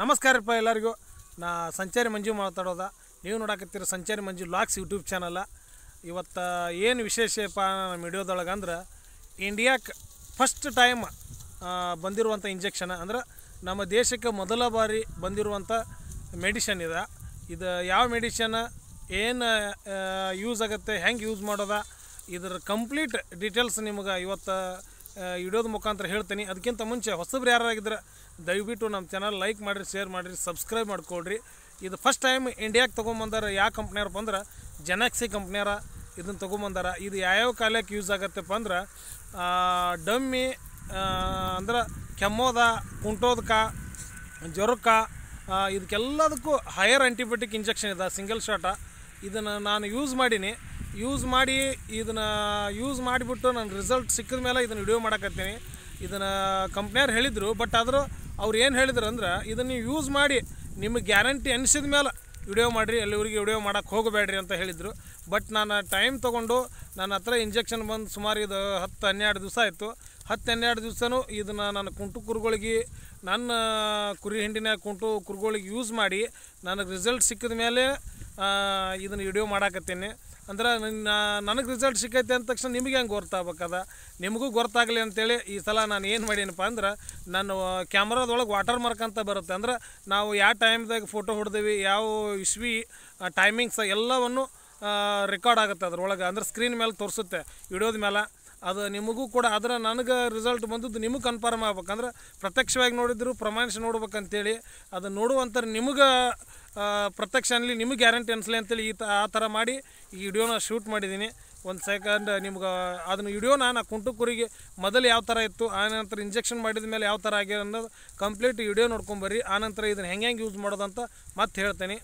ನಮಸ್ಕಾರಪ್ಪ ಎಲ್ಲರಿಗೂ ನಾ ಸಂಚಾರಿ ಮಂಜು ಮಾತಾಡೋದ ನೀವು ನೋಡಕತ್ತಿರ ಸಂಚಾರಿ ಮಂಜು ಲಾಕ್ಸ್ ಯೂಟ್ಯೂಬ್ ಚಾನಲ್ಲ ಇವತ್ತು ಏನು ವಿಶೇಷಪ್ಪ ನಮ್ಮ ವಿಡಿಯೋದೊಳಗೆ ಅಂದ್ರೆ ಇಂಡಿಯಾಕ್ಕೆ ಫಸ್ಟ್ ಟೈಮ್ ಬಂದಿರುವಂಥ ಇಂಜೆಕ್ಷನ್ ಅಂದ್ರೆ ನಮ್ಮ ದೇಶಕ್ಕೆ ಮೊದಲ ಬಾರಿ ಬಂದಿರುವಂಥ ಮೆಡಿಷನ್ ಇದೆ ಇದು ಯಾವ ಮೆಡಿಷನ್ ಏನು ಯೂಸ್ ಆಗುತ್ತೆ ಹೆಂಗೆ ಯೂಸ್ ಮಾಡೋದ ಇದರ ಕಂಪ್ಲೀಟ್ ಡೀಟೇಲ್ಸ್ ನಿಮಗೆ ಇವತ್ತು ವಿಡಿಯೋದ ಮುಖಾಂತರ ಹೇಳ್ತೀನಿ ಅದಕ್ಕಿಂತ ಮುಂಚೆ ಹೊಸಬ್ರು ಯಾರಾಗಿದ್ದರೆ ದಯವಿಟ್ಟು ನಮ್ಮ ಚಾನಲ್ ಲೈಕ್ ಮಾಡಿರಿ ಶೇರ್ ಮಾಡಿರಿ ಸಬ್ಸ್ಕ್ರೈಬ್ ಮಾಡ್ಕೊಳ್ರಿ ಇದು ಫಸ್ಟ್ ಟೈಮ್ ಇಂಡಿಯಾಗೆ ತೊಗೊಂಬಂದಾರ ಯಾವ ಕಂಪ್ನಿಯವ್ರಪ್ಪ ಅಂದ್ರೆ ಜೆನಾಕ್ಸಿ ಕಂಪ್ನಿಯರ ಇದನ್ನು ತೊಗೊಂಬಂದಾರ ಇದು ಯಾವ್ಯಾವ ಕಾಲಕ್ಕೆ ಯೂಸ್ ಆಗತ್ತಪ್ಪ ಅಂದ್ರೆ ಡಮ್ಮಿ ಅಂದ್ರೆ ಕೆಮ್ಮೋದ ಕುಂಟೋದಕ ಜ್ವರಕ ಇದಕ್ಕೆಲ್ಲದಕ್ಕೂ ಹೈಯರ್ ಆ್ಯಂಟಿಬಯೋಟಿಕ್ ಇಂಜೆಕ್ಷನ್ ಇದೆ ಸಿಂಗಲ್ ಶಾಟ ಇದನ್ನು ನಾನು ಯೂಸ್ ಮಾಡೀನಿ ಯೂಸ್ ಮಾಡಿ ಇದನ್ನ ಯೂಸ್ ಮಾಡಿಬಿಟ್ಟು ನಾನು ರಿಸಲ್ಟ್ ಸಿಕ್ಕಿದ ಮೇಲೆ ಇದನ್ನು ವಿಡಿಯೋ ಮಾಡಕತ್ತೀನಿ ಇದನ್ನು ಕಂಪ್ನಿಯವ್ರು ಹೇಳಿದರು ಬಟ್ ಆದರೂ ಅವ್ರು ಏನು ಹೇಳಿದ್ರು ಅಂದ್ರೆ ಇದನ್ನು ನೀವು ಯೂಸ್ ಮಾಡಿ ನಿಮಗೆ ಗ್ಯಾರಂಟಿ ಅನಿಸಿದ ಮೇಲೆ ವಿಡಿಯೋ ಮಾಡಿರಿ ಎಲ್ಲಿವರಿಗೆ ವಿಡಿಯೋ ಮಾಡೋಕ್ಕೆ ಹೋಗಬೇಡ್ರಿ ಅಂತ ಹೇಳಿದರು ಬಟ್ ನಾನು ಟೈಮ್ ತೊಗೊಂಡು ನನ್ನ ಹತ್ರ ಇಂಜೆಕ್ಷನ್ ಬಂದು ಸುಮಾರು ಇದು ಹತ್ತು ಹನ್ನೆರಡು ದಿವಸ ಆಯಿತು ಹತ್ತು ಹನ್ನೆರಡು ದಿವಸನೂ ಇದನ್ನು ನನ್ನ ಕುಂಟು ಕುರುಗಳಿಗೆ ನನ್ನ ಕುರಿ ಹಿಂಡಿನ ಕುಂಟು ಕುರುಗಳಿಗೆ ಯೂಸ್ ಮಾಡಿ ನನಗೆ ರಿಸಲ್ಟ್ ಸಿಕ್ಕಿದ ಮೇಲೆ ಇದನ್ನು ವಿಡಿಯೋ ಮಾಡಾಕತ್ತೀನಿ ಅಂದ್ರೆ ನನ್ನ ನನಗೆ ರಿಸಲ್ಟ್ ಸಿಕ್ಕೈತೆ ಅಂದ ತಕ್ಷಣ ನಿಮಗೆ ಹೆಂಗೆ ಗೊತ್ತಾಗಬೇಕದ ನಿಮಗೂ ಗೊತ್ತಾಗಲಿ ಅಂತೇಳಿ ಈ ಸಲ ನಾನು ಏನು ಮಾಡೀನಪ್ಪ ಅಂದ್ರೆ ನಾನು ಕ್ಯಾಮ್ರಾದೊಳಗೆ ವಾಟರ್ ಮಾರ್ಕ್ ಅಂತ ಬರುತ್ತೆ ಅಂದ್ರೆ ನಾವು ಯಾವ ಟೈಮ್ದಾಗ ಫೋಟೋ ಹೊಡ್ದೀವಿ ಯಾವ ಇಶ್ವಿ ಟೈಮಿಂಗ್ಸ್ ಎಲ್ಲವನ್ನು ರೆಕಾರ್ಡ್ ಆಗುತ್ತೆ ಅದ್ರೊಳಗೆ ಅಂದ್ರೆ ಸ್ಕ್ರೀನ್ ಮೇಲೆ ತೋರಿಸುತ್ತೆ ವಿಡಿಯೋದ ಮೇಲೆ ಅದು ನಿಮಗೂ ಕೂಡ ಅದರ ನನಗೆ ರಿಸಲ್ಟ್ ಬಂದದ್ದು ನಿಮಗೆ ಕನ್ಫರ್ಮ್ ಆಗ್ಬೇಕಂದ್ರೆ ಪ್ರತ್ಯಕ್ಷವಾಗಿ ನೋಡಿದ್ರು ಪ್ರಮಾಣಿಸಿ ನೋಡ್ಬೇಕಂತೇಳಿ ಅದು ನೋಡುವಂಥ ನಿಮಗೆ ಪ್ರತ್ಯಕ್ಷ ಅನ್ನಲಿ ನಿಮಗೆ ಗ್ಯಾರಂಟಿ ಅನಿಸ್ಲಿ ಅಂತೇಳಿ ಈ ತ ಆ ಥರ ಮಾಡಿ ಈ ವಿಡಿಯೋನ ಶೂಟ್ ಮಾಡಿದ್ದೀನಿ ಒಂದು ಸೆಕೆಂಡ್ ನಿಮ್ಗೆ ಅದನ್ನ ವಿಡಿಯೋನ ನಾನು ಕುಂಟು ಕುರಿಗೆ ಮೊದಲು ಯಾವ ಥರ ಇತ್ತು ಆನಂತರ ಇಂಜೆಕ್ಷನ್ ಮಾಡಿದ ಮೇಲೆ ಯಾವ ಥರ ಆಗಿದೆ ಅನ್ನೋದು ಕಂಪ್ಲೀಟ್ ವಿಡಿಯೋ ನೋಡ್ಕೊಂಬರ್ರಿ ಆನಂತರ ಇದನ್ನು ಹೆಂಗೆ ಹೆಂಗೆ ಯೂಸ್ ಮಾಡೋದಂತ ಮತ್ತೆ ಹೇಳ್ತೇನೆ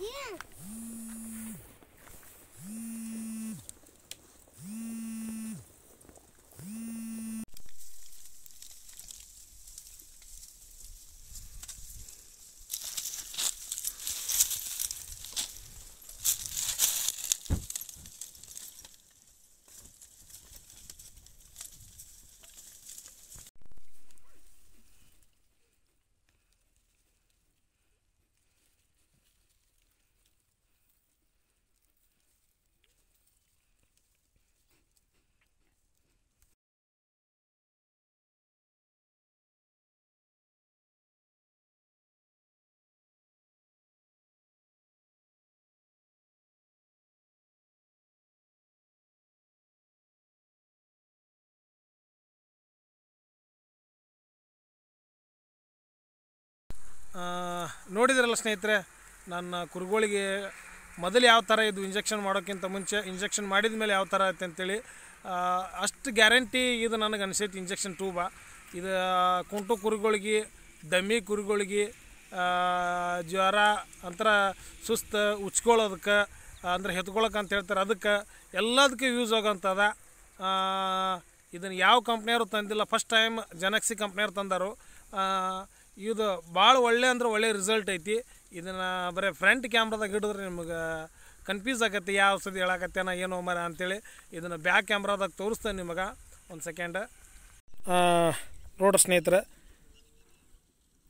Yeah. ನೋಡಿದ್ರಲ್ಲ ಸ್ನೇಹಿತರೆ ನನ್ನ ಕುರುಗೋಳಿಗೆ ಮೊದಲು ಯಾವ ಥರ ಇದು ಇಂಜೆಕ್ಷನ್ ಮಾಡೋಕ್ಕಿಂತ ಮುಂಚೆ ಇಂಜೆಕ್ಷನ್ ಮಾಡಿದ ಮೇಲೆ ಯಾವ ಥರ ಐತೆ ಅಂತೇಳಿ ಅಷ್ಟು ಗ್ಯಾರಂಟಿ ಇದು ನನಗೆ ಅನಿಸೈತಿ ಇಂಜೆಕ್ಷನ್ ಟೂಬ ಇದು ಕುಂಟು ಕುರುಗಳಿಗೆ ದಮ್ಮಿ ಕುರುಗಳಿಗೆ ಜ್ವರ ಅಂತರ ಸುಸ್ತು ಉಚ್ಕೊಳ್ಳೋದಕ್ಕೆ ಅಂದರೆ ಹೆತ್ಕೊಳಕ್ಕೆ ಅಂತ ಹೇಳ್ತಾರೆ ಅದಕ್ಕೆ ಎಲ್ಲದಕ್ಕೆ ಯೂಸ್ ಆಗೋಂಥದ ಇದನ್ನು ಯಾವ ಕಂಪ್ನಿಯವರು ತಂದಿಲ್ಲ ಫಸ್ಟ್ ಟೈಮ್ ಜನಕ್ಸಿ ಕಂಪ್ನಿಯವ್ರು ತಂದರು ಇದು ಭಾಳ ಒಳ್ಳೆ ಅಂದ್ರೆ ಒಳ್ಳೆ ರಿಸಲ್ಟ್ ಐತಿ ಇದನ್ನು ಬರೀ ಫ್ರಂಟ್ ಕ್ಯಾಮ್ರಾದಾಗ ಹಿಡಿದ್ರೆ ನಿಮಗೆ ಕನ್ಫ್ಯೂಸ್ ಆಗತ್ತೆ ಯಾವ ಔಷಧಿ ನಾ ಏನು ಮರ ಅಂತೇಳಿ ಇದನ್ನು ಬ್ಯಾಕ್ ಕ್ಯಾಮ್ರಾದಾಗ ತೋರಿಸ್ತೇನೆ ನಿಮಗೆ ಒಂದು ಸೆಕೆಂಡ್ ನೋಡ್ರಿ ಸ್ನೇಹಿತರೆ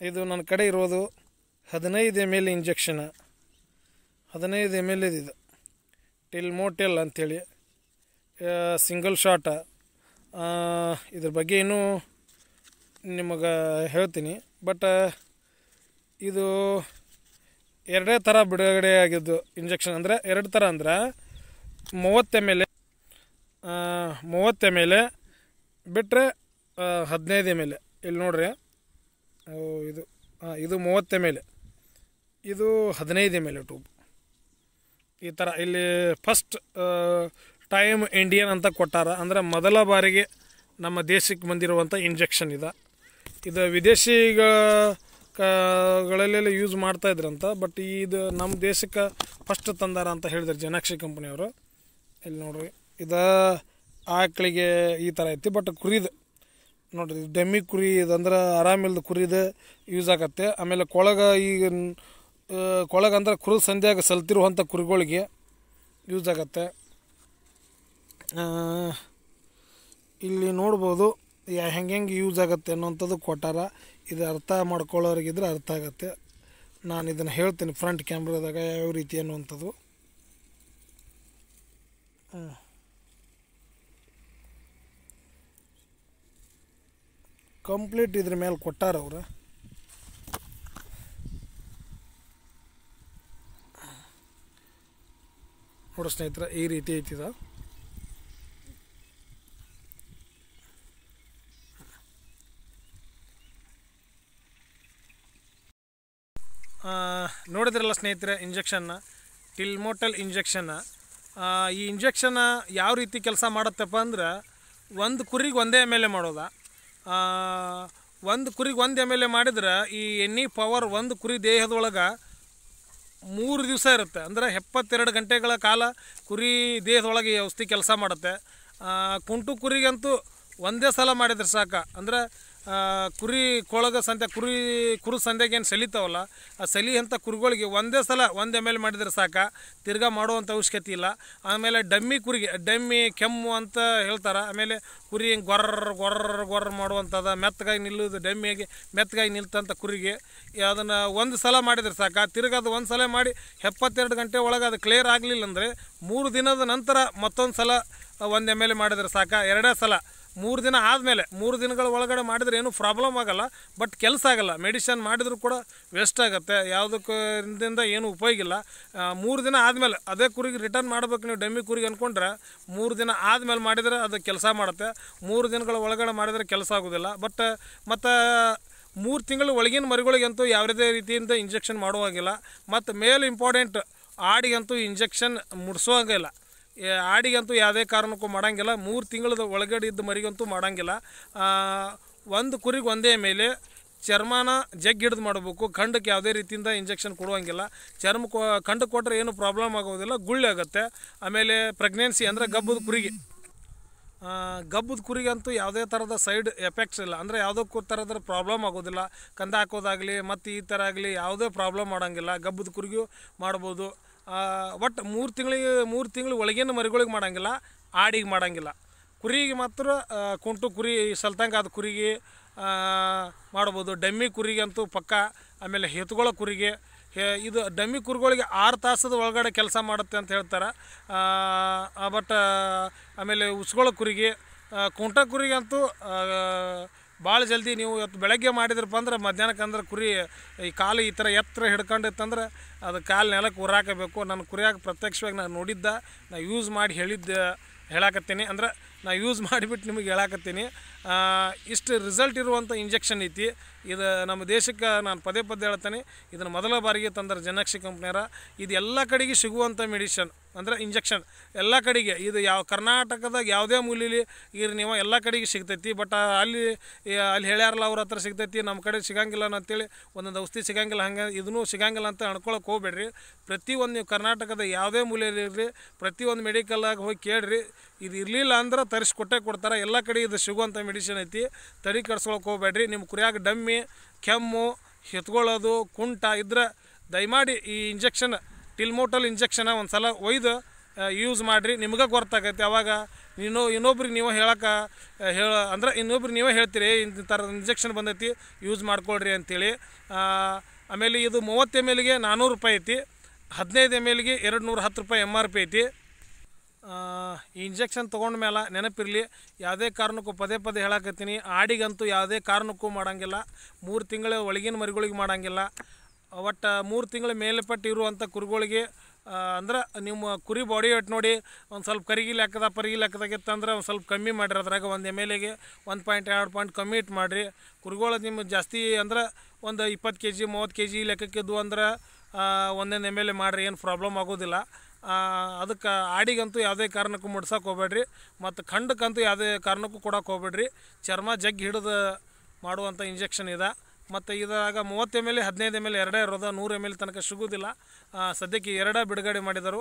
ಇದು ನನ್ನ ಕಡೆ ಇರೋದು ಹದಿನೈದು ಎಮ್ ಎಲ್ ಇಂಜೆಕ್ಷನ್ ಹದಿನೈದು ಎಮ್ ಎಲ್ ಇದು ಟಿಲ್ ಮೋಟೆಲ್ ಅಂಥೇಳಿ ಸಿಂಗಲ್ ಶಾಟ ಇದ್ರ ಬಗ್ಗೆ ಇನ್ನೂ ನಿಮಗೆ ಹೇಳ್ತೀನಿ ಬಟ್ uh, ಇದು ಎರಡೇ ಥರ ಬಿಡುಗಡೆ ಆಗಿದ್ದು ಇಂಜೆಕ್ಷನ್ ಅಂದರೆ ಎರಡು ಥರ ಅಂದ್ರೆ ಮೂವತ್ತು ಎಮ್ ಎಲ್ ಎ ಮೂವತ್ತು ಎಮ್ ಎಲ್ ಎ ಬಿಟ್ಟರೆ ಹದಿನೈದು ಎಮ್ ಎಲ್ ಎ ಇಲ್ಲಿ ನೋಡ್ರಿ ಇದು ಹಾಂ ಇದು ಮೂವತ್ತು ಎಮ್ ಎಲ್ ಎ ಇದು ಹದಿನೈದು ಎಮ್ ಎಲ್ ಎ ಟ್ಯೂಬ್ ಈ ಥರ ಇಲ್ಲಿ ಫಸ್ಟ್ ಟೈಮ್ ಇಂಡಿಯನ್ ಅಂತ ಕೊಟ್ಟಾರ ಅಂದರೆ ಮೊದಲ ಬಾರಿಗೆ ನಮ್ಮ ದೇಶಕ್ಕೆ ಬಂದಿರುವಂಥ ಇಂಜೆಕ್ಷನ್ ಇದೆ ಇದು ವಿದೇಶಿಗಳಲ್ಲೆಲ್ಲ ಯೂಸ್ ಮಾಡ್ತಾ ಇದ್ರಂತ ಬಟ್ ಇದು ನಮ್ಮ ದೇಶಕ್ಕೆ ಫಸ್ಟ್ ತಂದಾರ ಅಂತ ಹೇಳಿದ್ರು ಜನಾಕ್ಷಿ ಕಂಪ್ನಿಯವರು ಇಲ್ಲಿ ನೋಡ್ರಿ ಇದು ಆಕಳಿಗೆ ಈ ಥರ ಐತಿ ಬಟ್ ಕುರಿದು ನೋಡ್ರಿ ಡೆಮ್ಮಿ ಕುರಿ ಇದಂದ್ರೆ ಆರಾಮಿಲ್ದ ಕುರಿದು ಯೂಸ್ ಆಗತ್ತೆ ಆಮೇಲೆ ಕೊಳಗ ಈಗ ಕೊಳಗಂದ್ರೆ ಕುರಿ ಸಂಧ್ಯಾಗ ಸಲ್ತಿರುವಂಥ ಕುರಿಗಳಿಗೆ ಯೂಸ್ ಆಗತ್ತೆ ಇಲ್ಲಿ ನೋಡ್ಬೋದು ಹೆಂಗೆ ಹೆಂಗೆ ಯೂಸ್ ಆಗುತ್ತೆ ಅನ್ನೋಂಥದ್ದು ಕೊಟ್ಟಾರ ಇದು ಅರ್ಥ ಮಾಡ್ಕೊಳ್ಳೋರಿಗಿದ್ರೆ ಅರ್ಥ ಆಗುತ್ತೆ ನಾನು ಇದನ್ನು ಹೇಳ್ತೀನಿ ಫ್ರಂಟ್ ಕ್ಯಾಮ್ರಾದಾಗ ಯಾವ ರೀತಿ ಅನ್ನುವಂಥದ್ದು ಕಂಪ್ಲೀಟ್ ಇದ್ರ ಮೇಲೆ ಕೊಟ್ಟಾರ ಅವರು ನೋಡಿ ಸ್ನೇಹಿತರೆ ಈ ರೀತಿ ಐತಿದ ಸ್ನೇಹಿತರೆ ಇಂಜೆಕ್ಷನ್ನ ಟಿಲ್ಮೋಟಲ್ ಇಂಜೆಕ್ಷನ್ನ ಈ ಇಂಜೆಕ್ಷನ್ನ ಯಾವ ರೀತಿ ಕೆಲಸ ಮಾಡುತ್ತಪ್ಪ ಅಂದ್ರೆ ಒಂದು ಕುರಿಗೆ ಒಂದೇ ಎಮ್ ಎಲ್ ಎ ಮಾಡೋದ ಒಂದು ಕುರಿಗೆ ಒಂದು ಎಮ್ ಎಲ್ ಎ ಮಾಡಿದ್ರೆ ಈ ಎನಿ ಪವರ್ ಒಂದು ಕುರಿ ದೇಹದೊಳಗೆ ಮೂರು ದಿವಸ ಇರುತ್ತೆ ಅಂದರೆ ಎಪ್ಪತ್ತೆರಡು ಗಂಟೆಗಳ ಕಾಲ ಕುರಿ ದೇಹದೊಳಗೆ ಔಷಧಿ ಕೆಲಸ ಮಾಡುತ್ತೆ ಕುಂಟು ಕುರಿಗಂತೂ ಒಂದೇ ಸಲ ಮಾಡಿದ್ರೆ ಸಾಕು ಅಂದರೆ ಕುರಿ ಕೊಳಗ ಸಂತೆ ಕುರಿ ಕುರು ಸಂತೆಗೆ ಏನು ಆ ಸಲಿ ಅಂಥ ಕುರಿಗಳಿಗೆ ಒಂದೇ ಸಲ ಒಂದು ಎಮ್ ಎಲ್ ಮಾಡಿದ್ರೆ ಸಾಕ ತಿರ್ಗಾ ಮಾಡುವಂಥ ಅವಶ್ಯಕತೆ ಇಲ್ಲ ಆಮೇಲೆ ಡಮ್ಮಿ ಕುರಿಗೆ ಡಮ್ಮಿ ಕೆಮ್ಮು ಅಂತ ಹೇಳ್ತಾರೆ ಆಮೇಲೆ ಕುರಿ ಹಿಂಗೆ ಗೊರ್ರ ಗೊರ್ರ ಗೊರ್ರ ಮಾಡುವಂಥದ್ದು ಮೆತ್ತಗಾಗಿ ನಿಲ್ಲೋದು ಡಮ್ಮಿಯಾಗಿ ಮೆತ್ತಗಾಗಿ ನಿಲ್ತಂಥ ಕುರಿಗೆ ಅದನ್ನು ಒಂದು ಸಲ ಮಾಡಿದರೆ ಸಾಕ ತಿರ್ಗಿ ಅದು ಒಂದು ಸಲ ಮಾಡಿ ಎಪ್ಪತ್ತೆರಡು ಗಂಟೆ ಒಳಗೆ ಅದು ಕ್ಲಿಯರ್ ಆಗಲಿಲ್ಲ ಅಂದರೆ ಮೂರು ದಿನದ ನಂತರ ಮತ್ತೊಂದು ಸಲ ಒಂದು ಎಮ್ ಎಲ್ ಎ ಮಾಡಿದರೆ ಸಾಕ ಎರಡೇ ಸಲ ಮೂರು ದಿನ ಆದಮೇಲೆ ಮೂರು ದಿನಗಳ ಒಳಗಡೆ ಮಾಡಿದರೆ ಏನೂ ಪ್ರಾಬ್ಲಮ್ ಆಗಲ್ಲ ಬಟ್ ಕೆಲಸ ಆಗೋಲ್ಲ ಮೆಡಿಷನ್ ಮಾಡಿದರೂ ಕೂಡ ವೇಸ್ಟ್ ಆಗುತ್ತೆ ಯಾವುದಕ್ಕಿಂದ ಏನು ಉಪಯೋಗ ಇಲ್ಲ ಮೂರು ದಿನ ಆದಮೇಲೆ ಅದೇ ಕುರಿಗೆ ರಿಟರ್ನ್ ಮಾಡಬೇಕು ನೀವು ಡಮ್ಮಿ ಕುರಿಗೆ ಅಂದ್ಕೊಂಡ್ರೆ ಮೂರು ದಿನ ಆದಮೇಲೆ ಮಾಡಿದರೆ ಅದು ಕೆಲಸ ಮಾಡುತ್ತೆ ಮೂರು ದಿನಗಳ ಒಳಗಡೆ ಮಾಡಿದರೆ ಕೆಲಸ ಆಗೋದಿಲ್ಲ ಬಟ್ ಮತ್ತು ಮೂರು ತಿಂಗಳು ಒಳಗಿನ ಮರಿಗಳಿಗಂತೂ ಯಾವುದೇ ರೀತಿಯಿಂದ ಇಂಜೆಕ್ಷನ್ ಮಾಡುವಾಗಿಲ್ಲ ಮತ್ತು ಮೇಲ್ ಇಂಪಾರ್ಟೆಂಟ್ ಆಡಿಗಂತೂ ಇಂಜೆಕ್ಷನ್ ಮುಡಿಸೋ ಇಲ್ಲ ಆಡಿಗಂತೂ ಯಾವುದೇ ಕಾರಣಕ್ಕೂ ಮಾಡೋಂಗಿಲ್ಲ ಮೂರು ತಿಂಗಳದ ಒಳಗಡೆ ಇದ್ದ ಮರಿಗಂತೂ ಮಾಡೋಂಗಿಲ್ಲ ಒಂದು ಕುರಿಗೆ ಒಂದೇ ಮೇಲೆ ಚರ್ಮನ ಜಗ್ಗಿಡ್ದು ಮಾಡಬೇಕು ಖಂಡಕ್ಕೆ ಯಾವುದೇ ರೀತಿಯಿಂದ ಇಂಜೆಕ್ಷನ್ ಕೊಡುವಂಗಿಲ್ಲ ಚರ್ಮ ಕೊ ಖಂಡಕ್ಕೆ ಕೊಟ್ಟರೆ ಏನು ಪ್ರಾಬ್ಲಮ್ ಆಗೋದಿಲ್ಲ ಗುಳ್ಳೆ ಆಗುತ್ತೆ ಆಮೇಲೆ ಪ್ರೆಗ್ನೆನ್ಸಿ ಅಂದರೆ ಗಬ್ಬದ ಕುರಿಗೆ ಗಬ್ಬದ ಕುರಿಗಂತೂ ಯಾವುದೇ ಥರದ ಸೈಡ್ ಎಫೆಕ್ಟ್ಸ್ ಇಲ್ಲ ಅಂದರೆ ಯಾವುದಕ್ಕೂ ಥರದ ಪ್ರಾಬ್ಲಮ್ ಆಗೋದಿಲ್ಲ ಕಂದ ಹಾಕೋದಾಗಲಿ ಮತ್ತು ಈ ಥರ ಆಗಲಿ ಯಾವುದೇ ಪ್ರಾಬ್ಲಮ್ ಮಾಡೋಂಗಿಲ್ಲ ಗಬ್ಬದ ಕುರಿಗೂ ಮಾಡ್ಬೋದು ಒಟ್ಟು ಮೂರು ತಿಂಗಳಿಗೆ ಮೂರು ತಿಂಗಳು ಒಳಗಿನ ಮರಿಗಳಿಗೆ ಮಾಡೋಂಗಿಲ್ಲ ಆಡಿಗೆ ಮಾಡೋಂಗಿಲ್ಲ ಕುರಿಗೆ ಮಾತ್ರ ಕುಂಟು ಕುರಿ ಸಲ್ತಂಗೆ ಅದು ಕುರಿಗೆ ಮಾಡ್ಬೋದು ಡಮ್ಮಿ ಕುರಿಗೆ ಅಂತೂ ಪಕ್ಕ ಆಮೇಲೆ ಹೆತ್ಗಳ ಕುರಿಗೆ ಇದು ಡಮ್ಮಿ ಕುರಿಗಳಿಗೆ ಆರು ತಾಸದ ಒಳಗಡೆ ಕೆಲಸ ಮಾಡುತ್ತೆ ಅಂತ ಹೇಳ್ತಾರೆ ಬಟ್ ಆಮೇಲೆ ಉಸ್ಗೊಳ ಕುರಿಗೆ ಕುಂಟ ಕುರಿಗಂತೂ ಭಾಳ ಜಲ್ದಿ ನೀವು ಇವತ್ತು ಬೆಳಗ್ಗೆ ಮಾಡಿದ್ರಪ್ಪ ಅಂದ್ರೆ ಮಧ್ಯಾಹ್ನಕ್ಕೆ ಅಂದ್ರೆ ಕುರಿ ಈ ಕಾಲು ಈ ಥರ ಎತ್ತರ ಹಿಡ್ಕೊಂಡಿತ್ತಂದ್ರೆ ಅದು ಕಾಲು ನೆಲಕ್ಕೆ ಉರಾಕಬೇಕು ನನ್ನ ಕುರಿಯಾಗಿ ಪ್ರತ್ಯಕ್ಷವಾಗಿ ನಾನು ನೋಡಿದ್ದೆ ನಾ ಯೂಸ್ ಮಾಡಿ ಹೇಳಿದ್ದೆ ಹೇಳಾಕತ್ತೀನಿ ಅಂದ್ರೆ ನಾ ಯೂಸ್ ಮಾಡಿಬಿಟ್ಟು ನಿಮಗೆ ಹೇಳಕತ್ತೀನಿ ಇಷ್ಟು ರಿಸಲ್ಟ್ ಇರುವಂಥ ಇಂಜೆಕ್ಷನ್ ಐತಿ ಇದು ನಮ್ಮ ದೇಶಕ್ಕೆ ನಾನು ಪದೇ ಪದೇ ಹೇಳ್ತೇನೆ ಇದನ್ನು ಮೊದಲ ಬಾರಿಗೆ ತಂದ್ರೆ ಜನಕ್ಷಿ ಕಂಪ್ನಿಯರ ಇದು ಎಲ್ಲ ಕಡೆಗೆ ಸಿಗುವಂಥ ಮೆಡಿಷನ್ ಅಂದರೆ ಇಂಜೆಕ್ಷನ್ ಎಲ್ಲ ಕಡೆಗೆ ಇದು ಯಾವ ಕರ್ನಾಟಕದಾಗ ಯಾವುದೇ ಮೂಲೆಯಲ್ಲಿ ಇರು ನೀವು ಎಲ್ಲ ಕಡೆಗೆ ಸಿಗ್ತೈತಿ ಬಟ್ ಅಲ್ಲಿ ಅಲ್ಲಿ ಹೇಳ್ಯಾರಲ್ಲ ಅವ್ರ ಹತ್ರ ಸಿಗ್ತೈತಿ ನಮ್ಮ ಕಡೆ ಸಿಗಂಗಿಲ್ಲ ಅಂತೇಳಿ ಒಂದೊಂದು ಔಷಧಿ ಸಿಗಂಗಿಲ್ಲ ಹಂಗೆ ಇದನ್ನೂ ಸಿಗಂಗಿಲ್ಲ ಅಂತ ಅನ್ಕೊಳಕ್ಕೆ ಹೋಗ್ಬೇಡ್ರಿ ಪ್ರತಿಯೊಂದು ನೀವು ಕರ್ನಾಟಕದ ಯಾವುದೇ ಮೂಲೆಯಲ್ಲಿ ಇರ್ರಿ ಪ್ರತಿಯೊಂದು ಮೆಡಿಕಲ್ಲಾಗಿ ಹೋಗಿ ಕೇಳಿರಿ ಇದು ಇರಲಿಲ್ಲ ಅಂದ್ರೆ ತರಿಸಿ ಕೊಟ್ಟೆ ಕೊಡ್ತಾರೆ ಎಲ್ಲ ಕಡೆ ಇದು ಸಿಗುವಂಥ ಮೆಡಿಸಿನ್ ಐತಿ ತರಿ ಕಟ್ಸ್ಕೊಳಕ್ಕೆ ಹೋಗ್ಬೇಡ್ರಿ ನಿಮ್ಮ ಕುರಿಯಾಗ ಡಮ್ಮಿ ಕೆಮ್ಮು ಎತ್ಕೊಳ್ಳೋದು ಕುಂಟ ಇದ್ರೆ ದಯಮಾಡಿ ಈ ಇಂಜೆಕ್ಷನ್ ಟಿಲ್ಮೋಟಲ್ ಇಂಜೆಕ್ಷನ್ ಒಂದು ಸಲ ಒಯ್ದು ಯೂಸ್ ಮಾಡಿರಿ ನಿಮ್ಗೆ ಗೊತ್ತಾಗೈತಿ ಅವಾಗ ನೀನು ಇನ್ನೊಬ್ರಿಗೆ ನೀವು ಹೇಳಕ್ಕೆ ಹೇಳ ಅಂದ್ರೆ ಇನ್ನೊಬ್ರಿಗೆ ನೀವೇ ಹೇಳ್ತೀರಿ ಇಂಥ ಇಂಜೆಕ್ಷನ್ ಬಂದೈತಿ ಯೂಸ್ ಮಾಡ್ಕೊಳ್ರಿ ಅಂಥೇಳಿ ಆಮೇಲೆ ಇದು ಮೂವತ್ತು ಎಮ್ ಎಲ್ಗೆ ನಾನ್ನೂರು ರೂಪಾಯಿ ಐತಿ ಹದಿನೈದು ಎಮ್ ಎಲ್ಗೆ ಎರಡು ನೂರ ಹತ್ತು ರೂಪಾಯಿ ಎಮ್ ಆರ್ ಪಿ ಐತಿ ಇಂಜೆಕ್ಷನ್ ತೊಗೊಂಡ ಮೇಲೆ ನೆನಪಿರಲಿ ಯಾವುದೇ ಕಾರಣಕ್ಕೂ ಪದೇ ಪದೇ ಹೇಳಕತ್ತೀನಿ ಆಡಿಗಂತೂ ಯಾವುದೇ ಕಾರಣಕ್ಕೂ ಮಾಡೋಂಗಿಲ್ಲ ಮೂರು ತಿಂಗಳ ಒಳಗಿನ ಮರಿಗಳಿಗೆ ಮಾಡೋಂಗಿಲ್ಲ ಒಟ್ಟು ಮೂರು ತಿಂಗಳ ಮೇಲ್ಪಟ್ಟು ಇರುವಂಥ ಕುರಿಗಳಿಗೆ ಅಂದ್ರೆ ನಿಮ್ಮ ಕುರಿ ಬಾಡಿ ಒಟ್ಟು ನೋಡಿ ಒಂದು ಸ್ವಲ್ಪ ಕರಿಗಿಲಿ ಹಾಕದ ಪರಿಗಿಲಿ ಹಾಕದಾಗಿತ್ತಂದ್ರೆ ಒಂದು ಸ್ವಲ್ಪ ಕಮ್ಮಿ ಮಾಡಿರಿ ಅದ್ರಾಗ ಒಂದು ಎಮ್ ಎಲ್ ಎಗೆ ಒಂದು ಪಾಯಿಂಟ್ ಎರಡು ಪಾಯಿಂಟ್ ಕಮ್ಮಿ ಇಟ್ಟು ಮಾಡಿರಿ ಕುರಿಗಳು ನಿಮ್ಮ ಜಾಸ್ತಿ ಅಂದ್ರೆ ಒಂದು ಇಪ್ಪತ್ತು ಕೆ ಜಿ ಮೂವತ್ತು ಕೆ ಜಿ ಲೆಕ್ಕಕ್ಕಿದ್ದು ಅಂದ್ರೆ ಒಂದೊಂದು ಎಮ್ ಎಲ್ ಎ ಮಾಡಿರಿ ಏನು ಪ್ರಾಬ್ಲಮ್ ಆಗೋದಿಲ್ಲ ಅದಕ್ಕೆ ಆಡಿಗಂತೂ ಯಾವುದೇ ಕಾರಣಕ್ಕೂ ಮುಡ್ಸೋಕೆ ಹೋಗ್ಬೇಡ್ರಿ ಮತ್ತು ಖಂಡಕ್ಕಂತೂ ಯಾವುದೇ ಕಾರಣಕ್ಕೂ ಕೊಡೋಕೆ ಹೋಗ್ಬೇಡ್ರಿ ಚರ್ಮ ಜಗ್ಗಿ ಹಿಡಿದು ಮಾಡುವಂಥ ಇಂಜೆಕ್ಷನ್ ಇದೆ ಮತ್ತು ಇದಾಗ ಮೂವತ್ತು ಎಮ್ ಎಲ್ ಹದಿನೈದು ಎಮ್ ಎಲ್ ಎರಡೇ ಇರೋದು ನೂರು ಎಮ್ ಎಲ್ ತನಕ ಸಿಗೋದಿಲ್ಲ ಸದ್ಯಕ್ಕೆ ಎರಡೇ ಬಿಡುಗಡೆ ಮಾಡಿದರು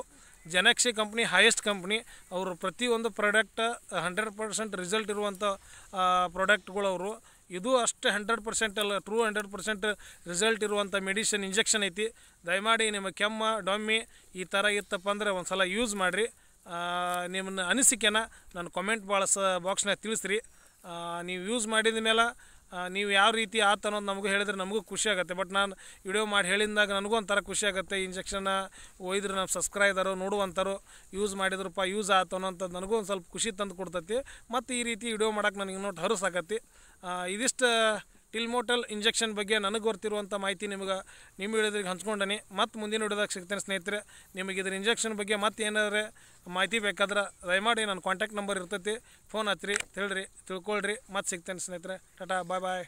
ಜನಕ್ಷಿ ಕಂಪ್ನಿ ಹೈಯೆಸ್ಟ್ ಕಂಪ್ನಿ ಅವರು ಪ್ರತಿಯೊಂದು ಪ್ರಾಡಕ್ಟ್ ಹಂಡ್ರೆಡ್ ಪರ್ಸೆಂಟ್ ರಿಸಲ್ಟ್ ಇರುವಂಥ ಪ್ರಾಡಕ್ಟ್ಗಳು ಅವರು ಇದು ಅಷ್ಟು ಹಂಡ್ರೆಡ್ ಪರ್ಸೆಂಟ್ ಅಲ್ಲ ಟ್ರೂ ಹಂಡ್ರೆಡ್ ಪರ್ಸೆಂಟ್ ರಿಸಲ್ಟ್ ಇರುವಂಥ ಮೆಡಿಸಿನ್ ಇಂಜೆಕ್ಷನ್ ಐತಿ ದಯಮಾಡಿ ನಿಮ್ಮ ಕೆಮ್ಮ ಡೊಮ್ಮಿ ಈ ಥರ ಇತ್ತಪ್ಪ ಅಂದರೆ ಒಂದು ಸಲ ಯೂಸ್ ಮಾಡಿರಿ ನಿಮ್ಮನ್ನ ಅನಿಸಿಕೆನ ನಾನು ಕಾಮೆಂಟ್ ಬಾಕ್ಸ್ನಾಗ ತಿಳಿಸ್ರಿ ನೀವು ಯೂಸ್ ಮಾಡಿದ ಮೇಲೆ ನೀವು ಯಾವ ರೀತಿ ಆತ ಅನ್ನೋದು ನಮಗೂ ಹೇಳಿದ್ರೆ ನಮಗೂ ಖುಷಿ ಆಗುತ್ತೆ ಬಟ್ ನಾನು ವಿಡಿಯೋ ಮಾಡಿ ಹೇಳಿದಾಗ ನನಗೂ ಒಂಥರ ಖುಷಿ ಆಗುತ್ತೆ ಇಂಜೆಕ್ಷನ್ನ ಒಯ್ದ್ರೆ ನಮ್ಮ ಸಬ್ಸ್ಕ್ರೈಬರು ನೋಡುವಂಥರು ಯೂಸ್ ಮಾಡಿದ್ರಪ್ಪ ಯೂಸ್ ಆಯ್ತು ಅನ್ನೋಂಥದ್ದು ನನಗೂ ಒಂದು ಸ್ವಲ್ಪ ಖುಷಿ ತಂದು ಕೊಡ್ತೈತಿ ಮತ್ತು ಈ ರೀತಿ ವಿಡಿಯೋ ಮಾಡೋಕೆ ನನಗೆ ಇನ್ನೊಟ್ಟು ಹರಸಾಕತಿ ಇದಿಷ್ಟು ಟಿಲ್ಮೋಟಲ್ ಇಂಜೆಕ್ಷನ್ ಬಗ್ಗೆ ನನಗೆ ಗೊತ್ತಿರುವಂಥ ಮಾಹಿತಿ ನಿಮಗೆ ನಿಮ್ಮ ಹಿಡಿದ್ರಿಗೆ ಹಂಚ್ಕೊಂಡನಿ ಮತ್ತು ಮುಂದಿನ ಹಿಡಿದಾಗ ಸಿಗ್ತೇನೆ ಸ್ನೇಹಿತರೆ ನಿಮಗೆ ಇದ್ರ ಇಂಜೆಕ್ಷನ್ ಬಗ್ಗೆ ಮತ್ತೆ ಏನಾದರೆ ಮಾಹಿತಿ ಬೇಕಾದ್ರೆ ದಯಮಾಡಿ ನನ್ನ ಕಾಂಟ್ಯಾಕ್ಟ್ ನಂಬರ್ ಇರ್ತೈತಿ ಫೋನ್ ಹಚ್ಚಿರಿ ತಿಳ್ರಿ ತಿಳ್ಕೊಳ್ರಿ ಮತ್ತು ಸಿಗ್ತೇನೆ ಸ್ನೇಹಿತರೆ ಟಾಟಾ ಬಾಯ್ ಬಾಯ್